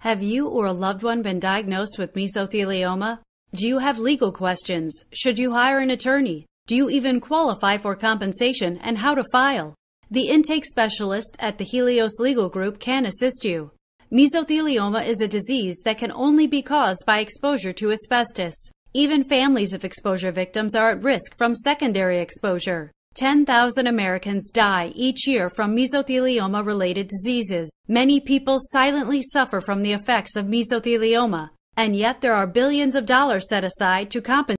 Have you or a loved one been diagnosed with mesothelioma? Do you have legal questions? Should you hire an attorney? Do you even qualify for compensation and how to file? The intake specialist at the Helios Legal Group can assist you. Mesothelioma is a disease that can only be caused by exposure to asbestos. Even families of exposure victims are at risk from secondary exposure. 10,000 Americans die each year from mesothelioma related diseases. Many people silently suffer from the effects of mesothelioma, and yet there are billions of dollars set aside to compensate.